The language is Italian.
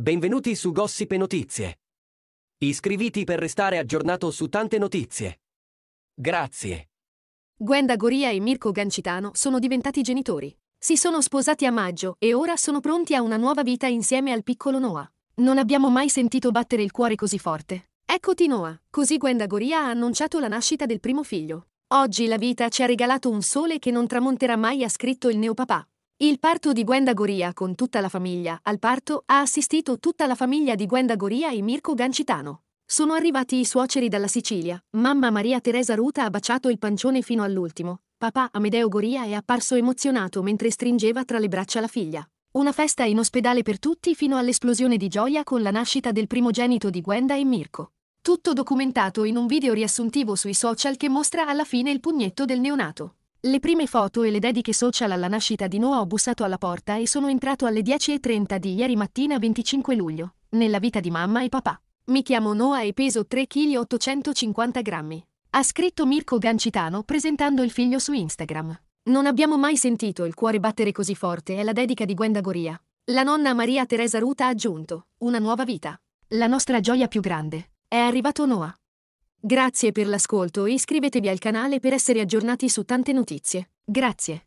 Benvenuti su Gossip e Notizie. Iscriviti per restare aggiornato su tante notizie. Grazie. Gwenda Goria e Mirko Gancitano sono diventati genitori. Si sono sposati a maggio e ora sono pronti a una nuova vita insieme al piccolo Noah. Non abbiamo mai sentito battere il cuore così forte. Eccoti Noah, così Gwenda Goria ha annunciato la nascita del primo figlio. Oggi la vita ci ha regalato un sole che non tramonterà mai, ha scritto il neopapà. Il parto di Gwenda Goria con tutta la famiglia. Al parto ha assistito tutta la famiglia di Gwenda Goria e Mirko Gancitano. Sono arrivati i suoceri dalla Sicilia. Mamma Maria Teresa Ruta ha baciato il pancione fino all'ultimo. Papà Amedeo Goria è apparso emozionato mentre stringeva tra le braccia la figlia. Una festa in ospedale per tutti fino all'esplosione di gioia con la nascita del primogenito di Gwenda e Mirko. Tutto documentato in un video riassuntivo sui social che mostra alla fine il pugnetto del neonato. Le prime foto e le dediche social alla nascita di Noah ho bussato alla porta e sono entrato alle 10.30 di ieri mattina 25 luglio, nella vita di mamma e papà. Mi chiamo Noah e peso 3 kg 850 grammi. Ha scritto Mirko Gancitano presentando il figlio su Instagram. Non abbiamo mai sentito il cuore battere così forte è la dedica di Gwenda Goria. La nonna Maria Teresa Ruta ha aggiunto, una nuova vita. La nostra gioia più grande. È arrivato Noah. Grazie per l'ascolto e iscrivetevi al canale per essere aggiornati su tante notizie. Grazie.